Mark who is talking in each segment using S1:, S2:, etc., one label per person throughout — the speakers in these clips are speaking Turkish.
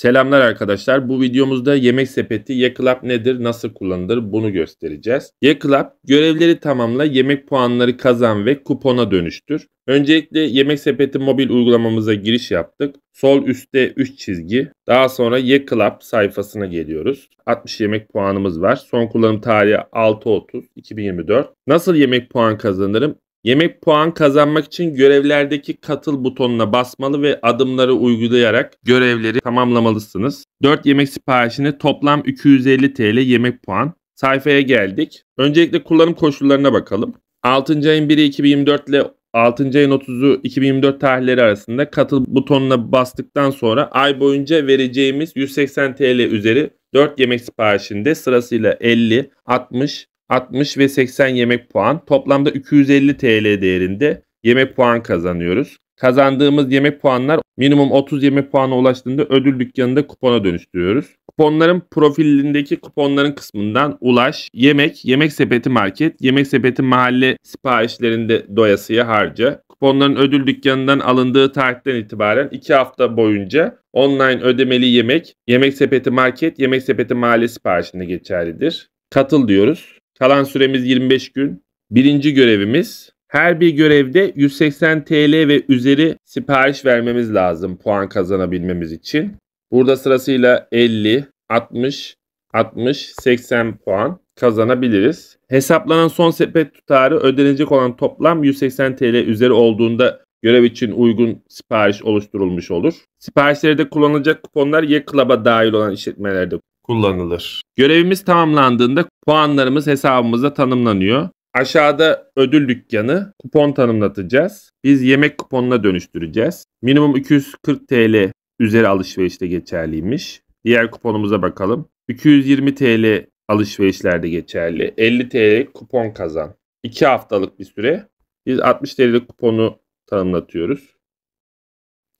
S1: Selamlar arkadaşlar. Bu videomuzda yemek sepeti Yeklap nedir, nasıl kullanılır bunu göstereceğiz. Yeklap görevleri tamamla yemek puanları kazan ve kupona dönüştür. Öncelikle yemek sepeti mobil uygulamamıza giriş yaptık. Sol üstte 3 çizgi. Daha sonra Yeklap sayfasına geliyoruz. 60 yemek puanımız var. Son kullanım tarihi 6.30 2024. Nasıl yemek puan kazanırım? Yemek puan kazanmak için görevlerdeki katıl butonuna basmalı ve adımları uygulayarak görevleri tamamlamalısınız. 4 yemek siparişine toplam 250 TL yemek puan. Sayfaya geldik. Öncelikle kullanım koşullarına bakalım. 6. ayın 1'i 2024 ile 6. ayın 30'u 2024 tarihleri arasında katıl butonuna bastıktan sonra ay boyunca vereceğimiz 180 TL üzeri 4 yemek siparişinde sırasıyla 50, 60, 60 ve 80 yemek puan toplamda 250 TL değerinde yemek puan kazanıyoruz. Kazandığımız yemek puanlar minimum 30 yemek puanı ulaştığında ödül dükkanında kupona dönüştürüyoruz. Kuponların profilindeki kuponların kısmından ulaş, yemek, yemek sepeti market, yemek sepeti mahalle siparişlerinde doyasıya harca. Kuponların ödül dükkanından alındığı tarihten itibaren 2 hafta boyunca online ödemeli yemek, yemek sepeti market, yemek sepeti mahalle siparişinde geçerlidir. Katıl diyoruz. Kalan süremiz 25 gün. Birinci görevimiz her bir görevde 180 TL ve üzeri sipariş vermemiz lazım puan kazanabilmemiz için. Burada sırasıyla 50, 60, 60, 80 puan kazanabiliriz. Hesaplanan son sepet tutarı ödenecek olan toplam 180 TL üzeri olduğunda görev için uygun sipariş oluşturulmuş olur. Siparişlerde kullanılacak kuponlar ya klaba dahil olan işletmelerde kullanılır. Görevimiz tamamlandığında puanlarımız hesabımızda tanımlanıyor. Aşağıda ödül dükkanı kupon tanımlatacağız. Biz yemek kuponuna dönüştüreceğiz. Minimum 240 TL üzeri alışverişte geçerliymiş. Diğer kuponumuza bakalım. 220 TL alışverişlerde geçerli. 50 TL kupon kazan. 2 haftalık bir süre. Biz 60 TL kuponu tanımlatıyoruz.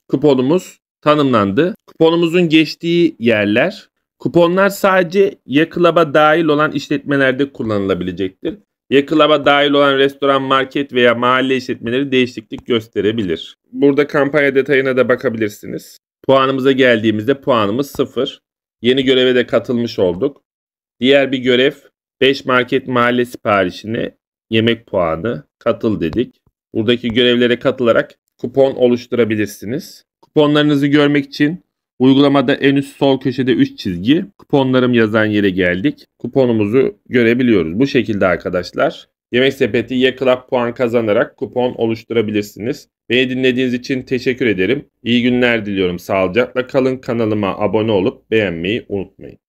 S1: Kuponumuz tanımlandı. Kuponumuzun geçtiği yerler Kuponlar sadece yakılaba dahil olan işletmelerde kullanılabilecektir. Yakılaba dahil olan restoran, market veya mahalle işletmeleri değişiklik gösterebilir. Burada kampanya detayına da bakabilirsiniz. Puanımıza geldiğimizde puanımız 0. Yeni göreve de katılmış olduk. Diğer bir görev 5 market mahalle siparişine yemek puanı katıl dedik. Buradaki görevlere katılarak kupon oluşturabilirsiniz. Kuponlarınızı görmek için Uygulamada en üst sol köşede 3 çizgi kuponlarım yazan yere geldik. Kuponumuzu görebiliyoruz. Bu şekilde arkadaşlar. Yemek sepeti ye puan kazanarak kupon oluşturabilirsiniz. Beni dinlediğiniz için teşekkür ederim. İyi günler diliyorum. Sağlıcakla kalın. Kanalıma abone olup beğenmeyi unutmayın.